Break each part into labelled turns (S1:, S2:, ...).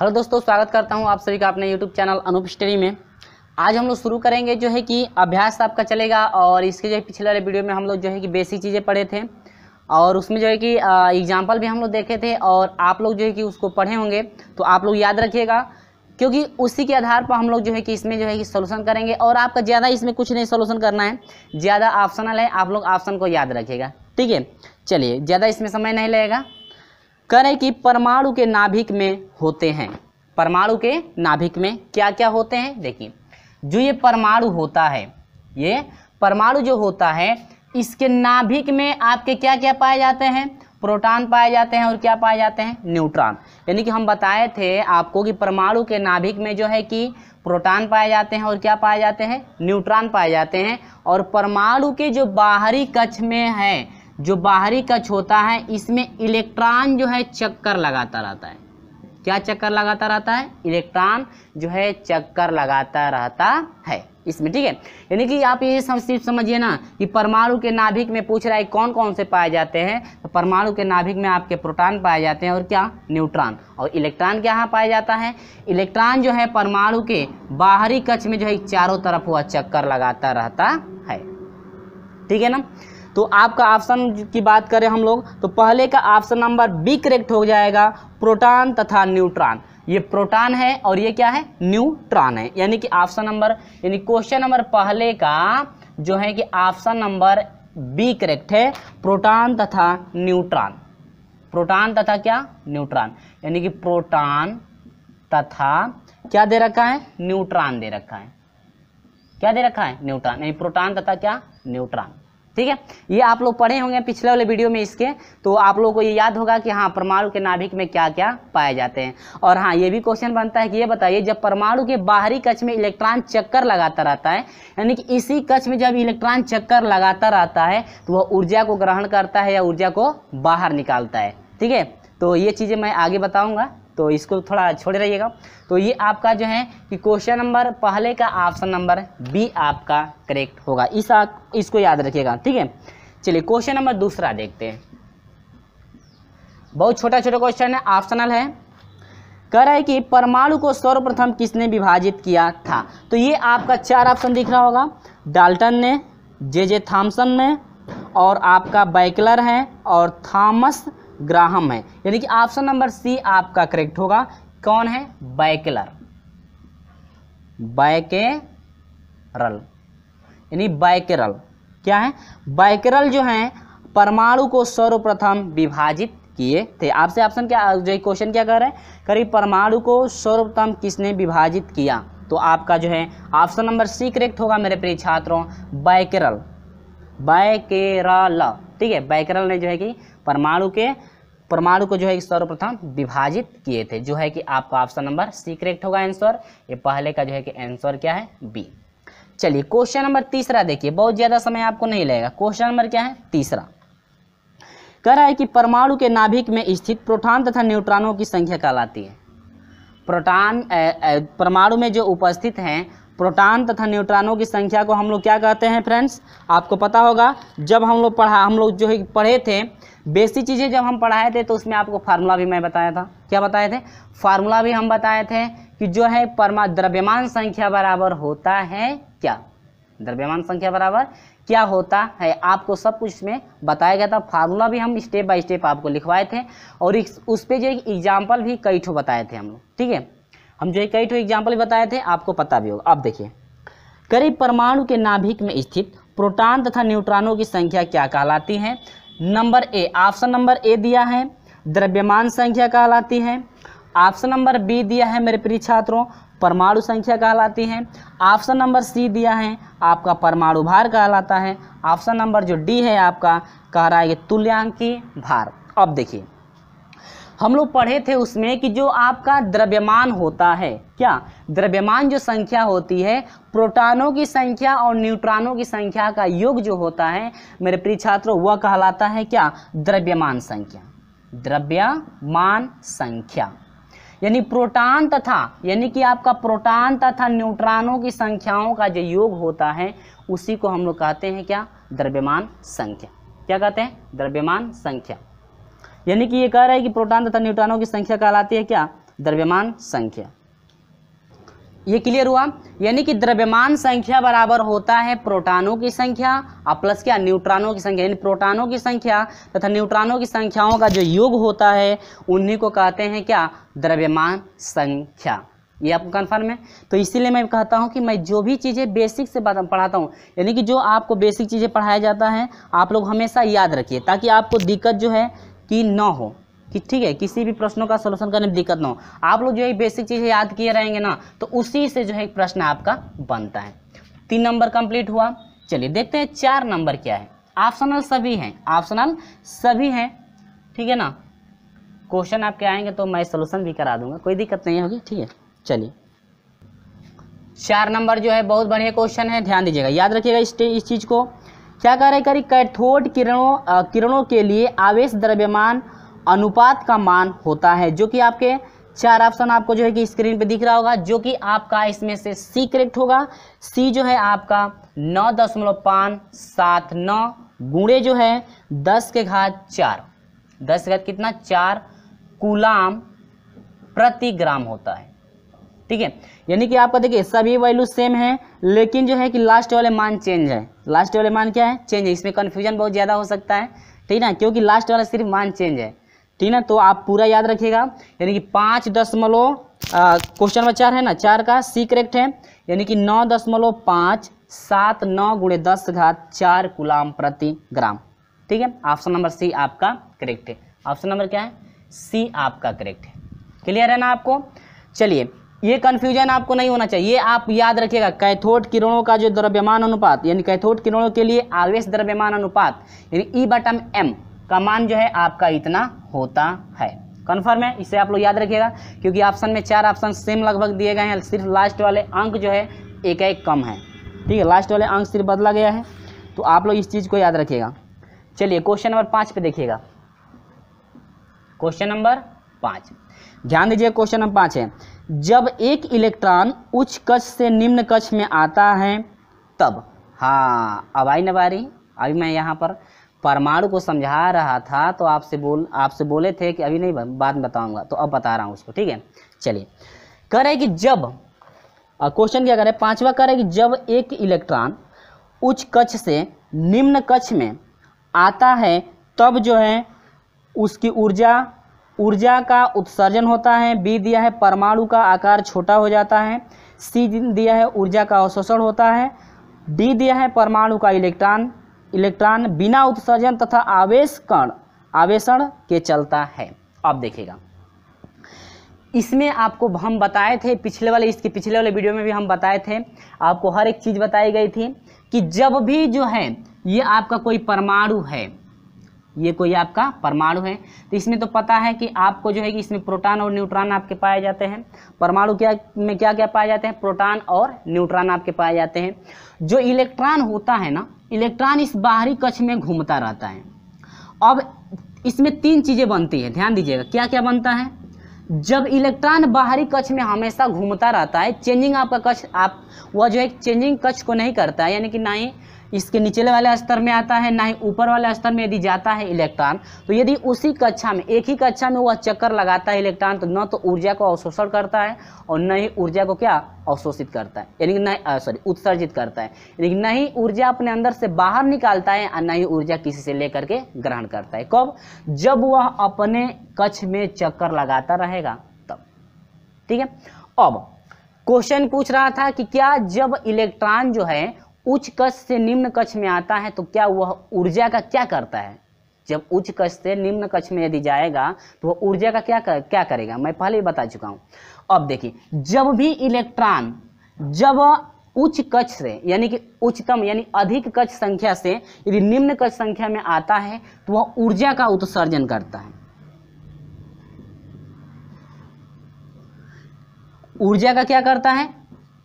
S1: hello दोस्तों स्वागत करता हूं आप सभी का अपने यूट्यूब चैनल अनूप स्टडी में आज हम लोग शुरू करेंगे जो है कि अभ्यास आपका चलेगा और इसके जो है पिछले वाले वीडियो में हम लोग जो है कि बेसिक चीज़ें पढ़े थे और उसमें जो है कि एग्जाम्पल भी हम लोग देखे थे और आप लोग जो है कि उसको पढ़े होंगे तो आप लोग याद रखिएगा क्योंकि उसी के आधार पर हम लोग जो है कि इसमें जो है कि सोल्यूशन करेंगे और आपका ज़्यादा इसमें कुछ नहीं सोल्यूशन करना है ज़्यादा ऑप्शनल है आप लोग ऑप्शन को याद रखिएगा ठीक है चलिए ज़्यादा इसमें समय नहीं लगेगा करें कि परमाणु के नाभिक में होते हैं परमाणु के नाभिक में क्या क्या होते हैं देखिए जो ये परमाणु होता है ये परमाणु जो होता है इसके नाभिक में आपके क्या क्या पाए जाते हैं प्रोटॉन पाए जाते हैं और क्या पाए जाते हैं न्यूट्रॉन यानी कि हम बताए थे आपको कि परमाणु के नाभिक में जो है कि प्रोटॉन पाए जाते हैं और क्या पाए जाते हैं न्यूट्रॉन पाए जाते हैं और परमाणु के जो बाहरी कक्ष में है जो बाहरी कक्ष होता है इसमें इलेक्ट्रॉन जो है चक्कर लगाता रहता है क्या चक्कर लगाता रहता है इलेक्ट्रॉन जो है चक्कर लगाता रहता है इसमें ठीक है यानी कि आप ये सिर्फ समझिए ना कि परमाणु के नाभिक में पूछ रहा है कौन कौन से पाए जाते हैं तो परमाणु के नाभिक में आपके प्रोटॉन पाए जाते हैं और क्या न्यूट्रॉन और इलेक्ट्रॉन क्या पाया जाता है इलेक्ट्रॉन जो है परमाणु के बाहरी कक्ष में जो है चारों तरफ हुआ चक्कर लगाता रहता है ठीक है ना तो आपका ऑप्शन की बात करें हम लोग तो पहले का ऑप्शन नंबर बी करेक्ट हो जाएगा प्रोटॉन तथा न्यूट्रॉन ये प्रोटॉन है और ये क्या है न्यूट्रॉन है यानी कि ऑप्शन नंबर यानी क्वेश्चन नंबर पहले का जो है कि ऑप्शन नंबर बी करेक्ट है प्रोटॉन तथा न्यूट्रॉन प्रोटॉन तथा क्या न्यूट्रॉन यानी कि प्रोटॉन तथा क्या दे रखा है न्यूट्रॉन दे रखा है क्या दे रखा है न्यूट्रॉन यानी प्रोटॉन तथा क्या न्यूट्रॉन ठीक है ये आप लोग पढ़े होंगे पिछले वाले वीडियो में इसके तो आप लोगों को ये याद होगा कि हाँ परमाणु के नाभिक में क्या क्या पाए जाते हैं और हाँ ये भी क्वेश्चन बनता है कि ये बताइए जब परमाणु के बाहरी कच्छ में इलेक्ट्रॉन चक्कर लगाता रहता है यानी कि इसी कच्छ में जब इलेक्ट्रॉन चक्कर लगाता रहता है तो वह ऊर्जा को ग्रहण करता है या ऊर्जा को बाहर निकालता है ठीक है तो ये चीज़ें मैं आगे बताऊँगा तो इसको थोड़ा छोड़े रहिएगा तो ये आपका जो है कि क्वेश्चन नंबर पहले का ऑप्शन नंबर बी आपका करेक्ट होगा इस आ, इसको याद रखिएगा ठीक है चलिए क्वेश्चन नंबर दूसरा देखते हैं बहुत छोटा छोटा क्वेश्चन है ऑप्शनल है कह रहा है कि परमाणु को सर्वप्रथम किसने विभाजित किया था तो ये आपका चार ऑप्शन दिख रहा होगा डाल्टन ने जे जे थॉम्सन ने और आपका बैकलर है और थॉमस ग्राहम है यानी कि ऑप्शन नंबर सी आपका करेक्ट होगा कौन है बैकेलर बैकेरल यानी बैकेरल क्या है बैकेरल जो है परमाणु को सर्वप्रथम विभाजित किए थे आपसे ऑप्शन क्या जो क्वेश्चन क्या कर रहे हैं करीब परमाणु को सर्वप्रथम किसने विभाजित किया तो आपका जो है ऑप्शन नंबर सी करेक्ट होगा मेरे प्रिय छात्रों बैकेरल बैकेरल ठीक है बैकरल ने जो है कि परमाणु के परमाणु को जो है सर्वप्रथम विभाजित किए थे जो है कि आपका ऑप्शन नंबर सी करेक्ट होगा आंसर ये पहले का जो है कि आंसर क्या है बी चलिए क्वेश्चन नंबर तीसरा देखिए बहुत ज़्यादा समय आपको नहीं लगेगा क्वेश्चन नंबर क्या है तीसरा कह रहा है कि परमाणु के नाभिक में स्थित प्रोटॉन तथा न्यूट्रॉनों की संख्या कहलाती है प्रोटॉन परमाणु में जो उपस्थित हैं प्रोटॉन तथा न्यूट्रॉनों की संख्या को हम लोग क्या कहते हैं फ्रेंड्स आपको पता होगा जब हम लोग पढ़ा हम लोग जो है पढ़े थे बेसिक चीज़ें जब हम पढ़ाए थे तो उसमें आपको फार्मूला भी मैं बताया था क्या बताए थे फार्मूला भी हम बताए थे कि जो है परमा द्रव्यमान संख्या बराबर होता है क्या द्रव्यमान संख्या बराबर क्या होता है आपको सब कुछ इसमें बताया गया था फार्मूला भी हम स्टेप बाय स्टेप आपको लिखवाए थे और इस, उस पर जो एग्जाम्पल भी कई ठो बताए थे हम लोग ठीक है हम जो है कई ठो एग्जाम्पल बताए थे आपको पता भी होगा अब देखिए करीब परमाणु के नाभिक में स्थित प्रोटॉन तथा न्यूट्रॉनों की संख्या क्या कहलाती है number A option number A दिया है द्रव्यमान संख्या कहलाती है ऑप्शन नंबर बी दिया है मेरे प्रिय छात्रों परमाणु संख्या कहलाती है ऑप्शन नंबर सी दिया है आपका परमाणु भार कहलाता है ऑप्शन नंबर जो डी है आपका कह रहा है तुल्यांकी भार अब देखिए हम लोग पढ़े थे उसमें कि जो आपका द्रव्यमान होता है क्या द्रव्यमान जो संख्या होती है प्रोटॉनों की संख्या और न्यूट्रॉनों की संख्या का योग जो होता है मेरे प्रिय छात्रों वह कहलाता है क्या द्रव्यमान संख्या द्रव्यमान संख्या यानी प्रोटॉन तथा यानी कि आपका प्रोटॉन तथा न्यूट्रॉनों की संख्याओं का जो योग होता है उसी को हम लोग कहते हैं क्या द्रव्यमान संख्या क्या कहते हैं द्रव्यमान संख्या यानी कि ये कह रहा है कि प्रोटॉन तथा न्यूट्रॉनों की संख्या कहलाती है क्या द्रव्यमान संख्या ये क्लियर हुआ यानी कि द्रव्यमान संख्या बराबर होता है प्रोटानों की संख्या और प्लस क्या न्यूट्रॉनों की संख्या यानी प्रोटानों की संख्या तथा न्यूट्रॉनों की संख्याओं का जो योग होता है उन्हीं को कहते हैं क्या द्रव्यमान संख्या ये आपको कन्फर्म है तो इसीलिए मैं कहता हूँ कि मैं जो भी चीज़ें बेसिक से पढ़ाता हूँ यानी कि जो आपको बेसिक चीज़ें पढ़ाया जाता है आप लोग हमेशा याद रखिए ताकि आपको दिक्कत जो है कि न हो कि ठीक है किसी भी प्रश्नों का सोल्यूशन करने में दिक्कत ना हो आप लोग जो है बेसिक चीज़ें याद किए रहेंगे ना तो उसी से जो है प्रश्न आपका बनता है तीन नंबर कंप्लीट हुआ चलिए देखते हैं चार नंबर क्या है ऑप्शनल सभी हैं ऑप्शनल सभी हैं ठीक है ना क्वेश्चन आपके आएंगे तो मैं सोल्यूशन भी करा दूंगा कोई दिक्कत नहीं होगी ठीक है चलिए चार नंबर जो है बहुत बढ़िया क्वेश्चन है ध्यान दीजिएगा याद रखिएगा इस चीज़ को क्या कह रहे करी कैथोड किरणों किरणों के लिए आवेश द्रव्यमान अनुपात का मान होता है जो कि आपके चार ऑप्शन आपको जो है कि स्क्रीन पे दिख रहा होगा जो कि आपका इसमें से सी करेक्ट होगा सी जो है आपका नौ दशमलव पाँच सात नौ गुणे जो है दस के घात चार दस के घात कितना चार कुलाम प्रति ग्राम होता है ठीक है यानी कि आपका देखिए सभी वैल्यू सेम है लेकिन जो है कि लास्ट वाले मान चेंज है लास्ट तो वाले मान क्या है चेंज है इसमें कन्फ्यूजन बहुत ज़्यादा हो सकता है ठीक ना क्योंकि लास्ट वाला सिर्फ मान चेंज है ठीक ना तो आप पूरा याद रखिएगा यानी कि पाँच दशमलव क्वेश्चन नंबर चार है ना चार का सी करेक्ट है यानी कि नौ दशमलव पाँच सात नौ गुणे दस घात चार गुलाम प्रति ग्राम ठीक है ऑप्शन नंबर सी आपका करेक्ट है ऑप्शन नंबर क्या है सी आपका करेक्ट है क्लियर है ना आपको चलिए ये कन्फ्यूजन आपको नहीं होना चाहिए आप याद रखिएगा कैथोड किरणों का जो द्रव्यमान अनुपात यानी कैथोड किरणों के लिए आवेश द्रव्यमान अनुपात यानी ई e बटम एम का मान जो है आपका इतना होता है कन्फर्म है इसे आप लोग याद रखिएगा क्योंकि ऑप्शन में चार ऑप्शन सेम लगभग दिए गए हैं सिर्फ लास्ट वाले अंक जो है एक एक कम है ठीक है लास्ट वाले अंक सिर्फ बदला गया है तो आप लोग इस चीज़ को याद रखिएगा चलिए क्वेश्चन नंबर पाँच पे देखिएगा क्वेश्चन नंबर पाँच ध्यान दीजिए क्वेश्चन नंबर पाँच है जब एक इलेक्ट्रॉन उच्च कक्ष से निम्न कक्ष में आता है तब हाँ अब आई नबारी अभी मैं यहाँ पर परमाणु को समझा रहा था तो आपसे बोल आपसे बोले थे कि अभी नहीं बाद में बताऊंगा तो अब बता रहा हूँ उसको ठीक है चलिए कह रहे कि जब क्वेश्चन क्या करें पांचवा कह रहे कि जब एक इलेक्ट्रॉन उच्च कक्ष से निम्न कक्ष में आता है तब जो है उसकी ऊर्जा ऊर्जा का उत्सर्जन होता है बी दिया है परमाणु का आकार छोटा हो जाता है सी दिया है ऊर्जा का अवशोषण होता है डी दिया है परमाणु का इलेक्ट्रॉन इलेक्ट्रॉन बिना उत्सर्जन तथा आवेश कण आवेषण के चलता है आप देखेगा इसमें आपको हम बताए थे पिछले वाले इसके पिछले वाले वीडियो में भी हम बताए थे आपको हर एक चीज़ बताई गई थी कि जब भी जो है ये आपका कोई परमाणु है ये कोई आपका परमाणु है तो इसमें तो पता है कि आपको जो है कि इसमें प्रोटॉन और न्यूट्रॉन आपके पाए जाते हैं परमाणु क्या में क्या क्या पाए जाते हैं प्रोटॉन और न्यूट्रॉन आपके पाए जाते हैं जो इलेक्ट्रॉन होता है ना इलेक्ट्रॉन इस बाहरी कक्ष में घूमता रहता है अब इसमें तीन चीज़ें बनती है ध्यान दीजिएगा क्या क्या बनता है जब इलेक्ट्रॉन बाहरी कक्ष में हमेशा घूमता रहता है चेंजिंग आपका कक्ष आप वह जो है चेंजिंग कक्ष को नहीं करता यानी कि ना ही इसके निचले वाले स्तर में आता है ना ही ऊपर वाले स्तर में यदि जाता है इलेक्ट्रॉन तो यदि उसी कक्षा में एक ही कक्षा में वह चक्कर लगाता है इलेक्ट्रॉन तो न तो ऊर्जा को अवशोषण करता है और न ही ऊर्जा को क्या अवशोषित करता है यानी कि नहीं सॉरी उत्सर्जित करता है यानी कि न ही ऊर्जा अपने अंदर से बाहर निकालता है और न ही ऊर्जा किसी से लेकर के ग्रहण करता है कब जब वह अपने कक्ष में चक्कर लगाता रहेगा तब ठीक है अब क्वेश्चन पूछ रहा था कि क्या जब इलेक्ट्रॉन जो है उच्च कक्ष से निम्न कक्ष में आता है तो क्या वह ऊर्जा का क्या करता है जब उच्च कक्ष से निम्न कक्ष में यदि जाएगा तो वह ऊर्जा का क्या कर, क्या करेगा मैं पहले ही बता चुका हूँ अब देखिए जब भी इलेक्ट्रॉन जब उच्च कक्ष से यानी कि उच्चतम यानी अधिक कक्ष संख्या से यदि निम्न कक्ष संख्या में आता है तो वह ऊर्जा का उत्सर्जन करता है ऊर्जा का क्या करता है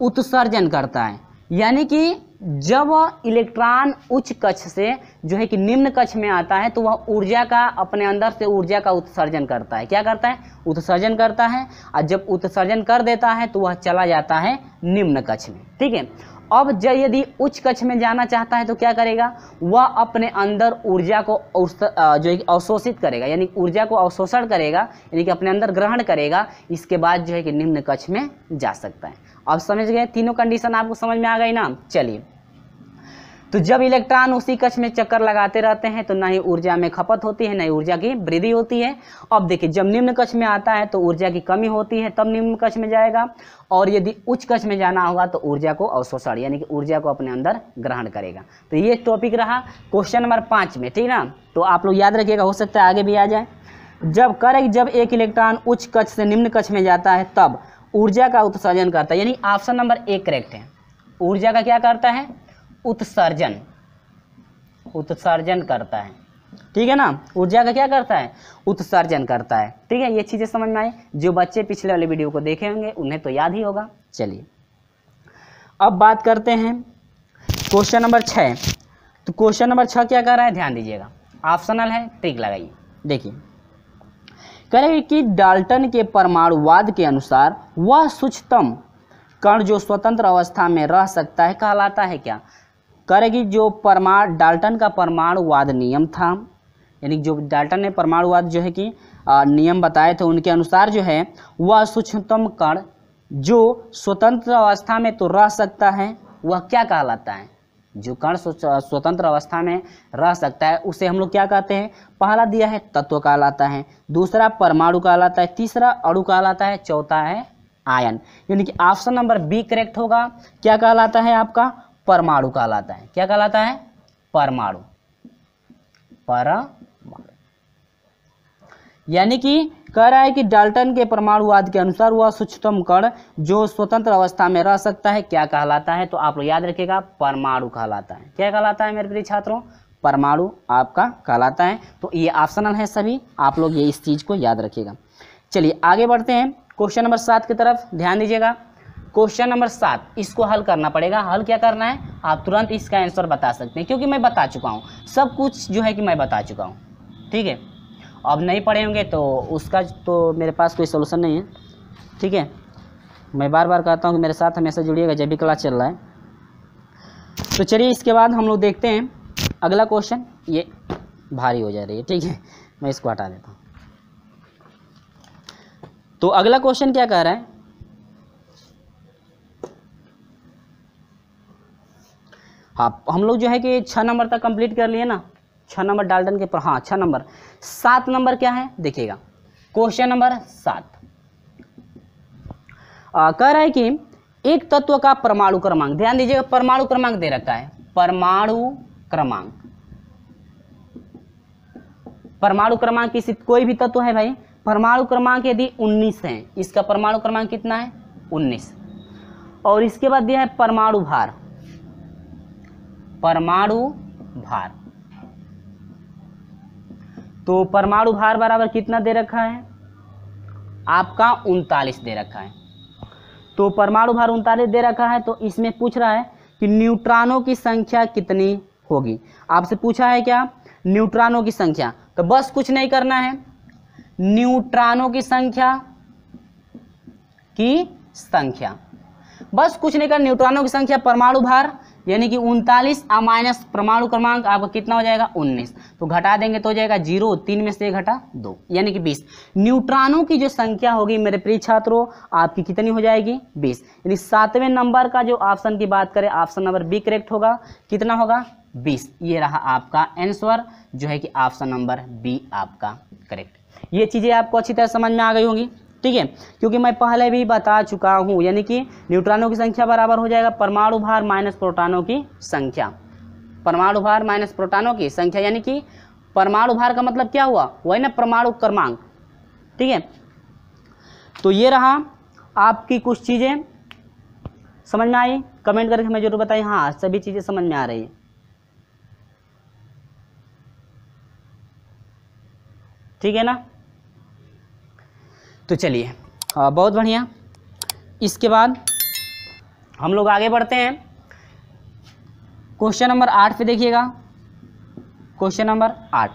S1: उत्सर्जन करता है यानी कि जब इलेक्ट्रॉन उच्च कक्ष से जो है कि निम्न कक्ष में आता है तो वह ऊर्जा का अपने अंदर से ऊर्जा का उत्सर्जन करता है क्या करता है उत्सर्जन करता है और जब उत्सर्जन कर देता है तो वह चला जाता है निम्न कक्ष में ठीक है अब जब यदि उच्च कक्ष में जाना चाहता है तो क्या करेगा वह अपने अंदर ऊर्जा को जो है अवशोषित करेगा यानी ऊर्जा को अवशोषण करेगा यानी कि अपने अंदर ग्रहण करेगा इसके बाद जो है कि निम्न कक्ष में जा सकता है अब समझ गए तीनों कंडीशन आपको समझ में आ गई ना चलिए तो जब इलेक्ट्रॉन उसी कक्ष में चक्कर लगाते रहते हैं तो ना ही ऊर्जा में खपत होती है ना ही ऊर्जा की वृद्धि होती है अब देखिए जब निम्न कक्ष में आता है तो ऊर्जा की कमी होती है तब निम्न कक्ष में जाएगा और यदि उच्च कक्ष में जाना होगा तो ऊर्जा को अवशोषण यानी कि ऊर्जा को अपने अंदर ग्रहण करेगा तो ये टॉपिक रहा क्वेश्चन नंबर पाँच में ठीक ना तो आप लोग याद रखिएगा हो सकता है आगे भी आ जाए जब करे जब एक इलेक्ट्रॉन उच्च कक्ष से निम्न कक्ष में जाता है तब ऊर्जा का उत्सर्जन करता है यानी ऑप्शन नंबर एक करेक्ट है ऊर्जा का क्या करता है उत्सर्जन उत्सर्जन करता है ठीक है ना ऊर्जा का क्या करता है उत्सर्जन करता है ठीक है ये चीज़ें समझ में आए जो बच्चे पिछले वाले वीडियो को देखे होंगे उन्हें तो याद ही होगा चलिए अब बात करते हैं क्वेश्चन नंबर छ तो क्वेश्चन नंबर छ क्या कर रहा है ध्यान दीजिएगा ऑप्शनल है ट्रिक लगाइए देखिए कह रहे कि डाल्टन के परमाणुवाद के अनुसार वह सूचतम कण जो स्वतंत्र अवस्था में रह सकता है कहलाता है क्या कह रहे कि जो परमाणु डाल्टन का परमाणुवाद नियम था यानी जो डाल्टन ने परमाणुवाद जो है कि नियम बताए थे उनके अनुसार जो है वह सूक्ष्मतम कण जो स्वतंत्र अवस्था में तो रह सकता है वह क्या कहलाता है जो कण स्वतंत्र अवस्था में रह सकता है उसे हम लोग क्या कहते हैं पहला दिया है तत्व कहलाता है दूसरा परमाणु कहलाता है तीसरा अणु कहलाता है चौथा है आयन यानी कि ऑप्शन नंबर बी करेक्ट होगा क्या कहलाता है आपका परमाणु कहलाता है क्या कहलाता है परमाणु परमाणु यानी कि कह रहा है कि डाल्टन के परमाणुवाद के अनुसार वह सूक्ष्म कण जो स्वतंत्र अवस्था में रह सकता है क्या कहलाता है तो आप लोग याद रखिएगा परमाणु कहलाता है क्या कहलाता है मेरे प्रिय छात्रों परमाणु आपका कहलाता है तो ये ऑप्शनल है सभी आप लोग ये इस चीज़ को याद रखिएगा चलिए आगे बढ़ते हैं क्वेश्चन नंबर सात की तरफ ध्यान दीजिएगा क्वेश्चन नंबर सात इसको हल करना पड़ेगा हल क्या करना है आप तुरंत इसका आंसर बता सकते हैं क्योंकि मैं बता चुका हूँ सब कुछ जो है कि मैं बता चुका हूँ ठीक है अब नहीं पढ़े होंगे तो उसका तो मेरे पास कोई सोल्यूशन नहीं है ठीक है मैं बार बार कहता हूँ कि मेरे साथ हमेशा जुड़िएगा जब भी क्लास चल रहा है तो चलिए इसके बाद हम लोग देखते हैं अगला क्वेश्चन ये भारी हो जा रही है ठीक है मैं इसको हटा देता हूँ तो अगला क्वेश्चन क्या कह रहा है हाँ हम लोग जो है कि छः नंबर तक कंप्लीट कर लिए ना छः नंबर डाल्टन के पर हाँ छः नंबर सात नंबर क्या है देखिएगा क्वेश्चन नंबर सात कह रहा है कि एक तत्व का परमाणु क्रमांक ध्यान दीजिएगा परमाणु क्रमांक दे रखा है परमाणु क्रमांक परमाणु क्रमांक किसी कोई भी तत्व है भाई परमाणु क्रमांक यदि 19 है इसका परमाणु क्रमांक कितना है 19 और इसके बाद दिया है परमाणु भार परमाणु भार तो परमाणु भार बराबर कितना दे रखा है आपका उनतालीस दे रखा है तो परमाणु भार उनतालीस दे रखा है तो इसमें पूछ रहा है कि न्यूट्रॉनों की संख्या कितनी होगी आपसे पूछा है क्या न्यूट्रॉनों की संख्या तो बस कुछ नहीं करना है न्यूट्रॉनों की संख्या की संख्या बस कुछ नहीं करना न्यूट्रॉनों की संख्या परमाणु भार यानी कि उनतालीस माइनस परमाणु क्रमांक आपका कितना हो जाएगा 19 तो घटा देंगे तो हो जाएगा जीरो तीन में से घटा दो यानी कि 20 न्यूट्रॉनों की जो संख्या होगी मेरे प्रिय छात्रों आपकी कितनी हो जाएगी 20 यानी सातवें नंबर का जो ऑप्शन की बात करें ऑप्शन नंबर बी करेक्ट होगा कितना होगा 20 ये रहा आपका आंसर जो है कि ऑप्शन नंबर बी आपका करेक्ट ये चीज़ें आपको अच्छी तरह समझ में आ गई होंगी ठीक है क्योंकि मैं पहले भी बता चुका हूँ यानी कि न्यूट्रॉनों की संख्या बराबर हो जाएगा परमाणु भार माइनस प्रोटानों की संख्या परमाणु भार माइनस प्रोटानों की संख्या यानी कि परमाणु भार का मतलब क्या हुआ वही ना परमाणु क्रमांक ठीक है तो ये रहा आपकी कुछ चीज़ें समझ में आई कमेंट करके हमें जरूर बताइए हाँ सभी चीज़ें समझ में आ रही है ठीक है ना तो चलिए हाँ, बहुत बढ़िया इसके बाद हम लोग आगे बढ़ते हैं क्वेश्चन नंबर आठ पे देखिएगा क्वेश्चन नंबर आठ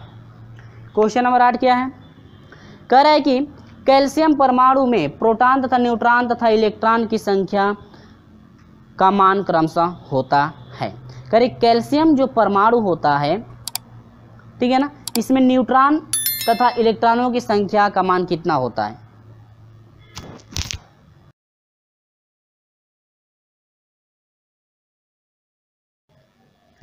S1: क्वेश्चन नंबर आठ क्या है कह रहा है कि कैल्शियम परमाणु में प्रोटॉन तथा न्यूट्रॉन तथा इलेक्ट्रॉन की संख्या का मान क्रमशः होता है करे कैल्शियम जो परमाणु होता है ठीक है ना इसमें न्यूट्रॉन तथा इलेक्ट्रॉनों की संख्या का मान कितना होता है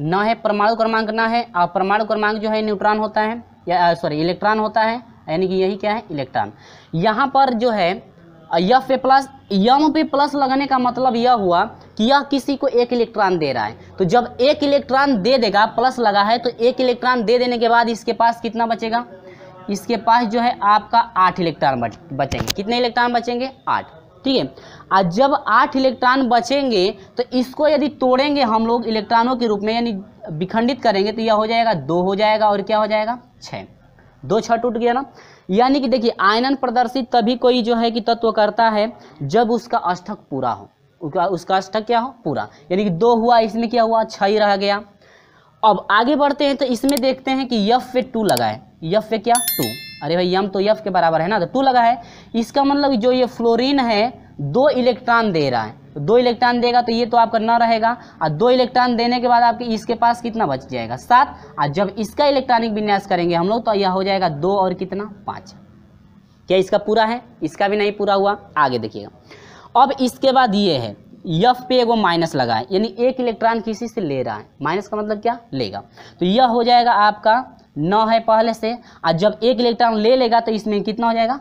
S1: ना है परमाणु क्रमांक ना है और परमाणु क्रमांक जो है न्यूट्रॉन होता है या सॉरी इलेक्ट्रॉन होता है यानी कि यही क्या है इलेक्ट्रॉन यहाँ पर जो है यह पे प्लस यम पे प्लस लगाने का मतलब यह हुआ कि यह किसी को एक इलेक्ट्रॉन दे रहा है तो जब एक इलेक्ट्रॉन दे देगा प्लस लगा है तो एक इलेक्ट्रॉन दे देने के बाद इसके पास कितना बचेगा इसके पास जो है आपका आठ इलेक्ट्रॉन बचेंगे कितने इलेक्ट्रॉन बचेंगे आठ ठीक है आज जब आठ इलेक्ट्रॉन बचेंगे तो इसको यदि तोड़ेंगे हम लोग इलेक्ट्रॉनों के रूप में यानी विखंडित करेंगे तो यह हो जाएगा दो हो जाएगा और क्या हो जाएगा छः दो छः टूट गया ना यानी कि देखिए आयनन प्रदर्शित तभी कोई जो है कि तत्व करता है जब उसका अष्टक पूरा हो उसका अष्टक क्या हो पूरा यानी कि दो हुआ इसमें क्या हुआ छ ही रह गया अब आगे बढ़ते हैं तो इसमें देखते हैं कि यफ पे टू लगाए यफ पे क्या टू अरे भाई यम तो यफ के बराबर है ना तो टू लगा है इसका मतलब जो ये फ्लोरीन है दो इलेक्ट्रॉन दे रहा है तो दो इलेक्ट्रॉन देगा तो ये तो आपका न रहेगा और दो इलेक्ट्रॉन देने के बाद आपके इसके पास कितना बच जाएगा सात और जब इसका इलेक्ट्रॉनिक विन्यास करेंगे हम लोग तो यह हो जाएगा दो और कितना पाँच क्या इसका पूरा है इसका भी नहीं पूरा हुआ आगे देखिएगा अब इसके बाद ये है यफ पे एगो माइनस लगा है यानी एक इलेक्ट्रॉन किसी से ले रहा है माइनस का मतलब क्या लेगा तो यह हो जाएगा आपका नौ है पहले से और जब एक इलेक्ट्रॉन ले लेगा तो इसमें कितना हो जाएगा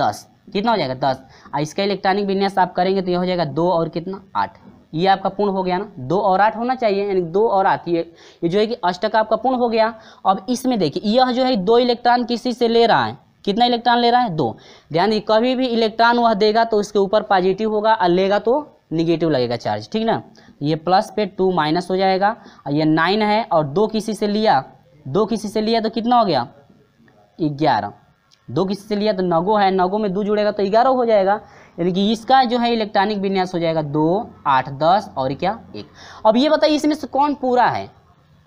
S1: दस कितना हो जाएगा दस और इसका इलेक्ट्रॉनिक विन्यास आप करेंगे तो यह हो जाएगा दो और कितना आठ ये आपका पूर्ण हो गया ना दो और आठ होना चाहिए यानी दो और आठ ये ये जो है कि अष्टक आपका पूर्ण हो गया अब इसमें देखिए यह जो है दो इलेक्ट्रॉन किसी से ले रहा है कितना इलेक्ट्रॉन ले रहा है दो ध्यान दी कभी भी इलेक्ट्रॉन वह देगा तो उसके ऊपर पॉजिटिव होगा और लेगा तो निगेटिव लगेगा चार्ज ठीक ना ये प्लस पे टू माइनस हो जाएगा और ये नाइन है और दो किसी से लिया दो किसी से लिया तो कितना हो गया ग्यारह दो किसी से लिया तो नगो है नगो में दो जुड़ेगा तो ग्यारह हो जाएगा यानी कि इसका जो है इलेक्ट्रॉनिक विन्यास हो जाएगा दो आठ दस और क्या एक अब ये बताइए इसमें से कौन पूरा है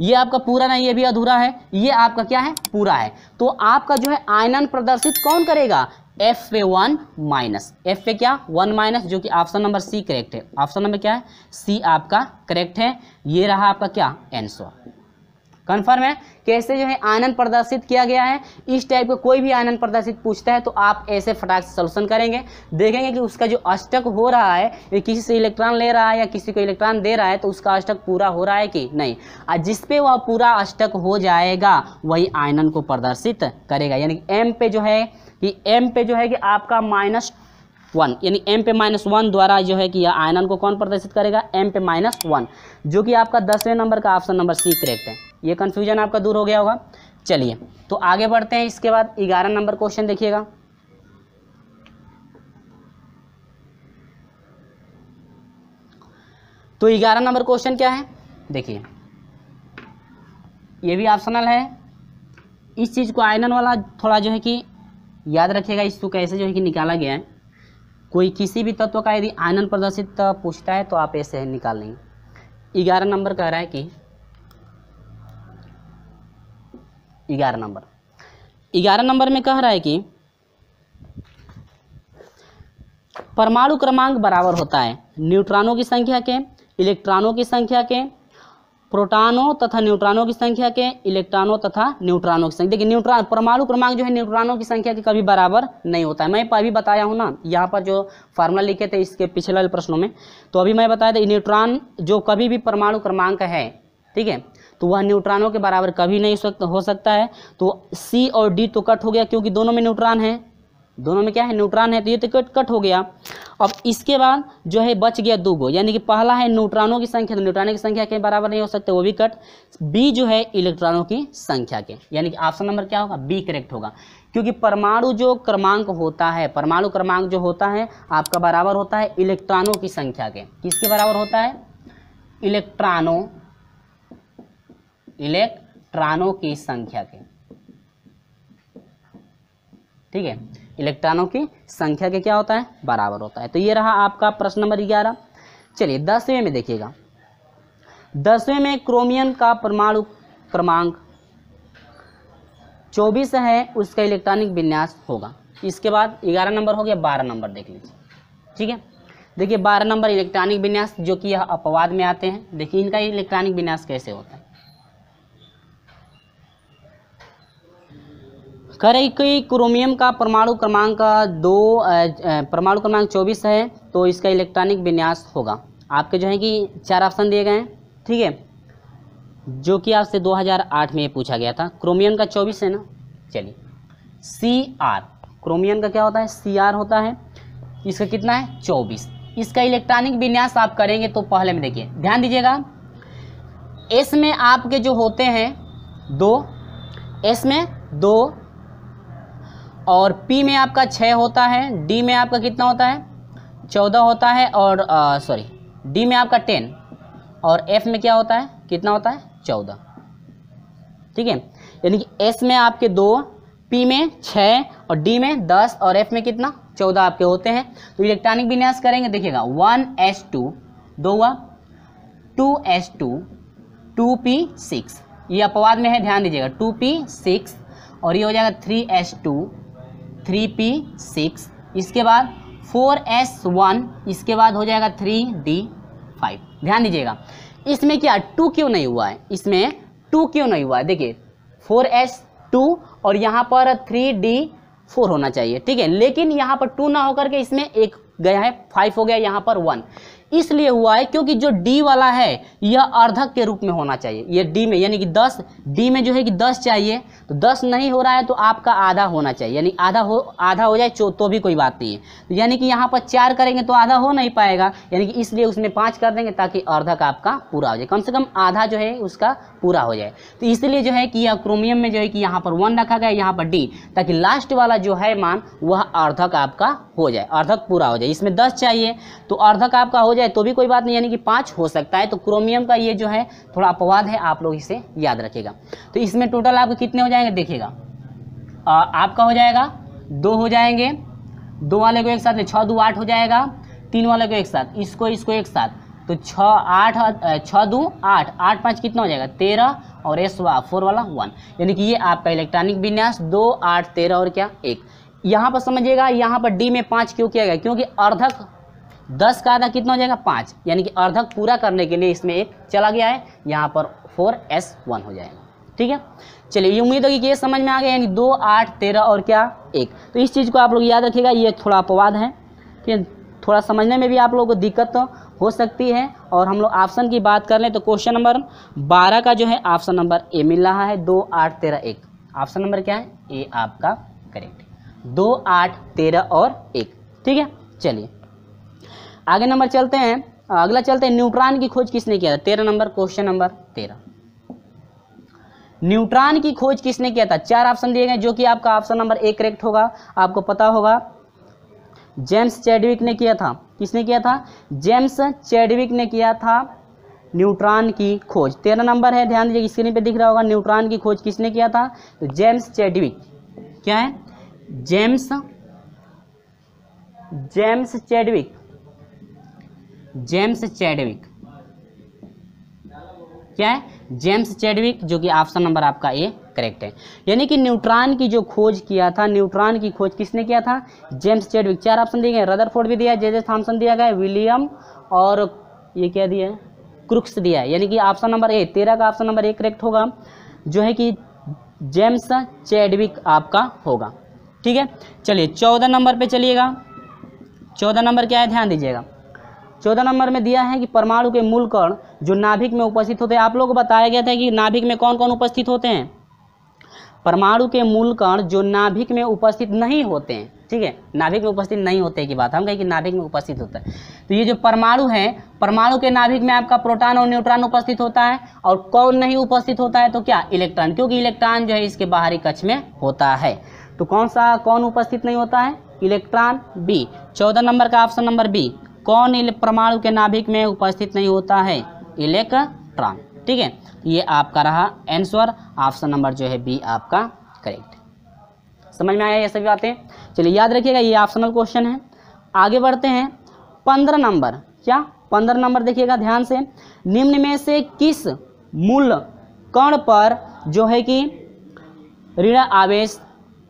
S1: ये आपका पूरा नहीं ये भी अधूरा है ये आपका क्या है पूरा है तो आपका जो है आयनन प्रदर्शित कौन करेगा एफ पे वन माइनस एफ पे क्या वन माइनस जो कि ऑप्शन नंबर सी करेक्ट है ऑप्शन नंबर क्या है सी आपका करेक्ट है ये रहा आपका क्या आंसर कन्फर्म है कैसे जो है आनंद प्रदर्शित किया गया है इस टाइप का को कोई भी आनंद प्रदर्शित पूछता है तो आप ऐसे फटाक से सोल्यूशन करेंगे देखेंगे कि उसका जो अष्टक हो रहा है ये किसी से इलेक्ट्रॉन ले रहा है या किसी को इलेक्ट्रॉन दे रहा है तो उसका अष्टक पूरा हो रहा है कि नहीं और जिसपे वह पूरा अष्टक हो जाएगा वही आयनन को प्रदर्शित करेगा यानी एम पे जो है कि एम पे जो है कि आपका माइनस वन यानी एम पे माइनस वन द्वारा जो है कि यह आयनन को कौन प्रदर्शित करेगा एम पे माइनस वन जो कि आपका दसवें नंबर का ऑप्शन नंबर सी करेक्ट है ये कन्फ्यूजन आपका दूर हो गया होगा चलिए तो आगे बढ़ते हैं इसके बाद ग्यारह नंबर क्वेश्चन देखिएगा तो ग्यारह नंबर क्वेश्चन क्या है देखिए ये भी ऑप्शनल है इस चीज़ को आयरन वाला थोड़ा जो है कि याद रखिएगा इसको कैसे जो है कि निकाला गया है कोई किसी भी तत्व का यदि आयरन प्रदर्शित पूछता है तो आप ऐसे निकाल लेंगे ग्यारह नंबर कह रहा है कि ग्यारह नंबर ग्यारह नंबर में कह रहा है कि परमाणु क्रमांक बराबर होता है न्यूट्रॉनों की संख्या के इलेक्ट्रॉनों की संख्या के प्रोटॉनों तथा न्यूट्रॉनों की संख्या के इलेक्ट्रॉनों तथा न्यूट्रॉनों की संख्या देखिए न्यूट्रॉन परमाणु क्रमांक जो है न्यूट्रॉनों की संख्या के कभी बराबर नहीं होता है मैं अभी बताया हूँ ना यहाँ पर जो फार्मूला लिखे थे इसके पिछले प्रश्नों में तो अभी मैं बताया था न्यूट्रॉन जो कभी भी परमाणु क्रमांक है ठीक है तो वह न्यूट्रॉनों के बराबर कभी नहीं हो सकता है तो सी और डी तो कट हो गया क्योंकि दोनों में न्यूट्रॉन है दोनों में क्या है न्यूट्रॉन है तो ये तो कट कट हो गया अब इसके बाद जो है बच गया दो गो यानी कि पहला है न्यूट्रॉनों की संख्या तो न्यूट्रॉनों की संख्या के बराबर नहीं हो सकते वो भी कट बी जो है इलेक्ट्रॉनों की संख्या के यानी कि ऑप्शन नंबर क्या होगा बी करेक्ट होगा क्योंकि परमाणु जो क्रमांक होता है परमाणु क्रमांक जो होता है आपका बराबर होता है इलेक्ट्रॉनों की संख्या के किसके बराबर होता है इलेक्ट्रॉनों इलेक्ट्रॉनों की संख्या के ठीक है इलेक्ट्रॉनों की संख्या के क्या होता है बराबर होता है तो ये रहा आपका प्रश्न नंबर ग्यारह चलिए दसवें में देखिएगा दसवें में क्रोमियम का परमाणु क्रमांक चौबीस है उसका इलेक्ट्रॉनिक विन्यास होगा इसके बाद ग्यारह नंबर हो गया बारह नंबर देख लीजिए ठीक है देखिए बारह नंबर इलेक्ट्रॉनिक विन्यास जो कि यह अपवाद में आते हैं देखिए इनका इलेक्ट्रॉनिक विन्यास कैसे होता है रही कि क्रोमियम का परमाणु क्रमांक दो परमाणु क्रमांक चौबीस है तो इसका इलेक्ट्रॉनिक विन्यास होगा आपके जो है कि चार ऑप्शन दिए गए हैं ठीक है जो कि आपसे 2008 में पूछा गया था क्रोमियम का 24 है ना चलिए सी आर क्रोमियम का क्या होता है सी आर होता है इसका कितना है 24 इसका इलेक्ट्रॉनिक विन्यास आप करेंगे तो पहले में देखिए ध्यान दीजिएगा एस में आपके जो होते हैं दो एस में दो और पी में आपका छः होता है डी में आपका कितना होता है चौदह होता है और सॉरी डी में आपका टेन और एफ में क्या होता है कितना होता है चौदह ठीक है यानी कि एस में आपके दो पी में छः और डी में दस और एफ में कितना चौदह आपके होते हैं तो इलेक्ट्रॉनिक विन्यास करेंगे देखिएगा वन एस टू दो हुआ two S two two P six ये अपवाद में है ध्यान दीजिएगा टू पी सिक्स और ये हो जाएगा three S two three P six इसके बाद फोर एस वन इसके बाद हो जाएगा थ्री डी फाइव ध्यान दीजिएगा इसमें क्या टू क्यों नहीं हुआ है इसमें टू क्यों नहीं हुआ है देखिए फोर एस टू और यहाँ पर थ्री डी फोर होना चाहिए ठीक है लेकिन यहाँ पर टू ना होकर के इसमें एक गया है फाइव हो गया यहाँ पर वन इसलिए हुआ है क्योंकि जो डी वाला है यह अर्धक के रूप में होना चाहिए ये डी में यानी कि दस डी में जो है कि दस चाहिए तो दस नहीं हो रहा है तो आपका आधा होना चाहिए यानी आधा हो आधा हो जाए तो भी कोई बात नहीं है तो यानी कि यहाँ पर चार करेंगे तो आधा हो नहीं पाएगा यानी कि इसलिए उसमें पाँच कर देंगे ताकि अर्धक आपका पूरा हो जाए कम से कम आधा जो है उसका पूरा हो जाए तो इसलिए जो है कि यह क्रोमियम में जो है कि यहाँ पर वन रखा गया यहाँ पर डी ताकि लास्ट वाला जो है मान वह अर्धक आपका हो जाए अर्धक पूरा हो जाए इसमें दस चाहिए तो अर्धक आपका हो जाए तो भी कोई बात नहीं यानी कि पाँच हो सकता है तो क्रोमियम का ये जो है थोड़ा अपवाद है आप लोग इसे याद रखेगा तो इसमें टोटल आपके कितने हो जाएंगे देखिएगा आपका हो जाएगा दो हो जाएंगे दो वाले को एक साथ छः दो आठ हो जाएगा तीन वाले को एक साथ इसको इसको एक साथ तो छः आठ छः दो आठ आठ पाँच कितना हो जाएगा तेरह और एस वा फोर वाला वन यानी कि ये आपका इलेक्ट्रॉनिक विन्यास दो आठ तेरह और क्या एक यहाँ पर समझिएगा यहाँ पर डी में पाँच क्यों किया गया क्योंकि अर्धक दस का आधा कितना हो जाएगा पाँच यानी कि अर्धक पूरा करने के लिए इसमें एक चला गया है यहाँ पर फोर एस वन हो जाएगा ठीक है चलिए ये उम्मीद होगी कि ये समझ में आ गया यानी दो आठ तेरह और क्या एक तो इस चीज़ को आप लोग याद रखिएगा ये थोड़ा अपवाद है ठीक है थोड़ा समझने में भी आप लोगों को दिक्कत तो हो सकती है और हम लोग ऑप्शन की बात कर लें तो क्वेश्चन नंबर बारह का जो है ऑप्शन नंबर ए मिल रहा है दो आठ तेरह एक ऑप्शन नंबर क्या है ए आपका करेक्ट दो आठ तेरह और एक ठीक है चलिए आगे नंबर चलते हैं अगला चलते हैं न्यूट्रॉन की खोज किसने किया था तेरह नंबर क्वेश्चन नंबर तेरह न्यूट्रॉन की खोज किसने किया था चार ऑप्शन दिए गए जो कि आपका ऑप्शन नंबर एक करेक्ट होगा आपको पता होगा जेम्स चैडविक ने किया था किसने किया था जेम्स चैडविक ने किया था न्यूट्रॉन की खोज तेरह नंबर है ध्यान दीजिए स्क्रीन पे दिख रहा होगा न्यूट्रॉन की खोज किसने किया था तो जेम्स चैडविक क्या है James James Chadwick James Chadwick क्या है जेम्स चैडविक जो कि ऑप्शन नंबर आपका ए करेक्ट है यानी कि न्यूट्रॉन की जो खोज किया था न्यूट्रॉन की खोज किसने किया था जेम्स चैडविक चार ऑप्शन दिए गए रदरफोर्ड भी दिया जे जे थॉम्सन दिया गया विलियम और ये क्या दिया क्रुक्स दिया है यानी कि ऑप्शन नंबर ए तेरह का ऑप्शन नंबर ए करेक्ट होगा जो है कि जेम्स चैडविक आपका होगा ठीक है चलिए चौदह नंबर पर चलिएगा चौदह नंबर क्या है ध्यान दीजिएगा चौदह नंबर में दिया है कि परमाणु के मूल कण जो नाभिक में उपस्थित होते हैं आप लोगों को बताया गया था कि नाभिक में कौन कौन उपस्थित होते हैं परमाणु के मूल कण जो नाभिक में उपस्थित नहीं होते हैं ठीक है नाभिक में उपस्थित नहीं होते की बात हम कहें कि नाभिक में उपस्थित होता है तो ये जो परमाणु है परमाणु के नाभिक में आपका प्रोटॉन और न्यूट्रॉन उपस्थित होता है और कौन नहीं उपस्थित होता है तो क्या इलेक्ट्रॉन क्योंकि इलेक्ट्रॉन जो है इसके बाहरी कक्ष में होता है तो कौन सा कौन उपस्थित नहीं होता है इलेक्ट्रॉन बी चौदह नंबर का ऑप्शन नंबर बी कौन परमाणु के नाभिक में उपस्थित नहीं होता है इलेक्ट्रॉन ठीक है ये आपका रहा आंसर ऑप्शन नंबर जो है बी आपका करेक्ट समझ में आया ये सभी बातें चलिए याद रखिएगा ये ऑप्शनल क्वेश्चन है आगे बढ़ते हैं पंद्रह नंबर क्या पंद्रह नंबर देखिएगा ध्यान से निम्न में से किस मूल कण पर जो है कि ऋण आवेश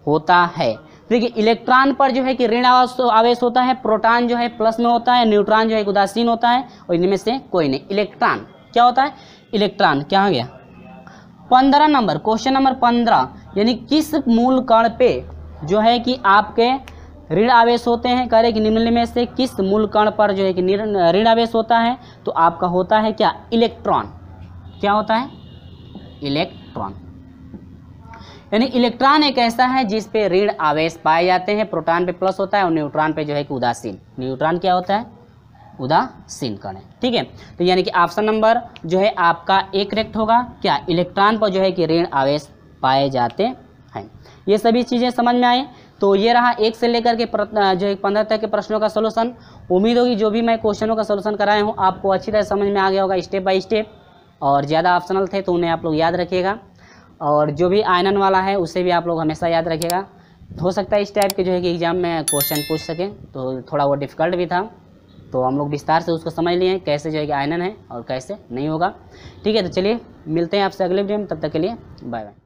S1: होता है तो देखिए इलेक्ट्रॉन पर जो है कि ऋण तो आवेश होता है प्रोटॉन जो है प्लस में होता है न्यूट्रॉन जो है उदासीन होता है और इनमें से कोई नहीं इलेक्ट्रॉन क्या होता है इलेक्ट्रॉन क्या हो गया पंद्रह नंबर क्वेश्चन नंबर पंद्रह यानी किस मूल कण पे जो है कि आपके ऋण आवेश होते हैं कह रहे कि निम्न में से किस मूल कण पर जो है कि ऋण आवेश होता है तो आपका होता है क्या इलेक्ट्रॉन क्या होता है इलेक्ट्रॉन यानी इलेक्ट्रॉन एक ऐसा है जिस पे ऋण आवेश पाए जाते हैं प्रोटॉन पे प्लस होता है और न्यूट्रॉन पे जो है कि उदासीन न्यूट्रॉन क्या होता है उदासीन कण है ठीक है तो यानी कि ऑप्शन नंबर जो है आपका एक करेक्ट होगा क्या इलेक्ट्रॉन पर जो है कि ऋण आवेश पाए जाते हैं ये सभी चीज़ें समझ में आए तो ये रहा एक से लेकर के जो है पंद्रह तक के प्रश्नों का सोल्यूशन उम्मीद होगी जो भी मैं क्वेश्चनों का सोल्यूशन कराया हूँ आपको अच्छी तरह समझ में आ गया होगा स्टेप बाय स्टेप और ज़्यादा ऑप्शनल थे तो उन्हें आप लोग याद रखिएगा और जो भी आयनन वाला है उसे भी आप लोग हमेशा याद रखिएगा हो सकता है इस टाइप के जो है कि एग्ज़ाम में क्वेश्चन पूछ सकें तो थोड़ा वो डिफ़िकल्ट भी था तो हम लोग विस्तार से उसको समझ लिए कैसे जो है कि आयनन है और कैसे नहीं होगा ठीक है तो चलिए मिलते हैं आपसे अगले वीडियो में तब तक के लिए बाय बाय